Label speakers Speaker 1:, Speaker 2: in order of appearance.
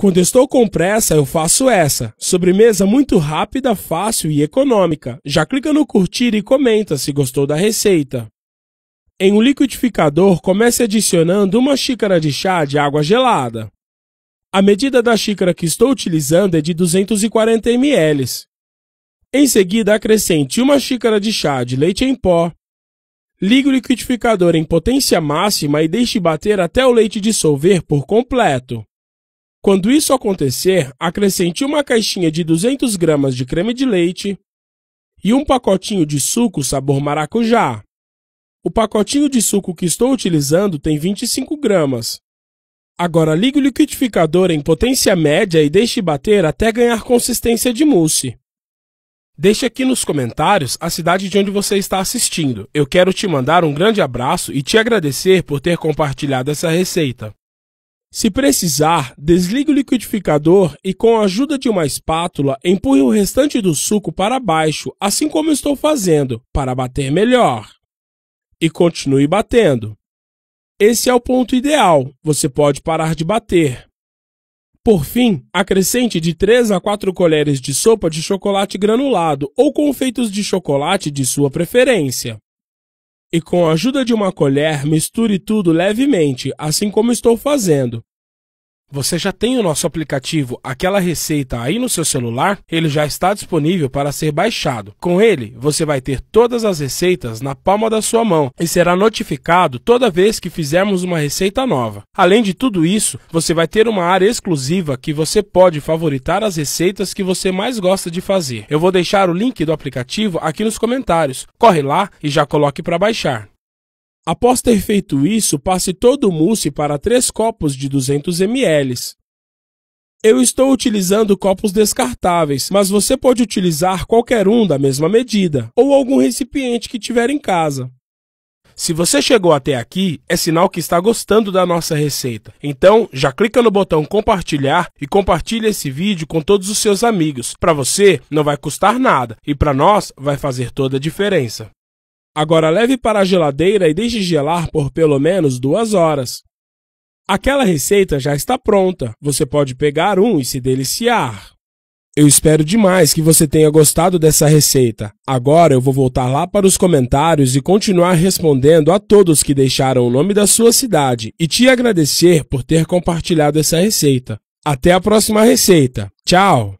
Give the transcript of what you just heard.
Speaker 1: Quando estou com pressa, eu faço essa. Sobremesa muito rápida, fácil e econômica. Já clica no curtir e comenta se gostou da receita. Em um liquidificador, comece adicionando uma xícara de chá de água gelada. A medida da xícara que estou utilizando é de 240 ml. Em seguida, acrescente uma xícara de chá de leite em pó. Ligue o liquidificador em potência máxima e deixe bater até o leite dissolver por completo. Quando isso acontecer, acrescente uma caixinha de 200 gramas de creme de leite e um pacotinho de suco sabor maracujá. O pacotinho de suco que estou utilizando tem 25 gramas. Agora ligue o liquidificador em potência média e deixe bater até ganhar consistência de mousse. Deixe aqui nos comentários a cidade de onde você está assistindo. Eu quero te mandar um grande abraço e te agradecer por ter compartilhado essa receita. Se precisar, desligue o liquidificador e com a ajuda de uma espátula empurre o restante do suco para baixo, assim como estou fazendo, para bater melhor. E continue batendo. Esse é o ponto ideal, você pode parar de bater. Por fim, acrescente de 3 a 4 colheres de sopa de chocolate granulado ou confeitos de chocolate de sua preferência. E com a ajuda de uma colher, misture tudo levemente, assim como estou fazendo, você já tem o nosso aplicativo Aquela Receita aí no seu celular? Ele já está disponível para ser baixado. Com ele, você vai ter todas as receitas na palma da sua mão e será notificado toda vez que fizermos uma receita nova. Além de tudo isso, você vai ter uma área exclusiva que você pode favoritar as receitas que você mais gosta de fazer. Eu vou deixar o link do aplicativo aqui nos comentários. Corre lá e já coloque para baixar. Após ter feito isso, passe todo o mousse para três copos de 200 ml. Eu estou utilizando copos descartáveis, mas você pode utilizar qualquer um da mesma medida, ou algum recipiente que tiver em casa. Se você chegou até aqui, é sinal que está gostando da nossa receita. Então, já clica no botão compartilhar e compartilhe esse vídeo com todos os seus amigos. Para você, não vai custar nada e para nós vai fazer toda a diferença. Agora leve para a geladeira e deixe gelar por pelo menos duas horas. Aquela receita já está pronta, você pode pegar um e se deliciar. Eu espero demais que você tenha gostado dessa receita. Agora eu vou voltar lá para os comentários e continuar respondendo a todos que deixaram o nome da sua cidade e te agradecer por ter compartilhado essa receita. Até a próxima receita. Tchau!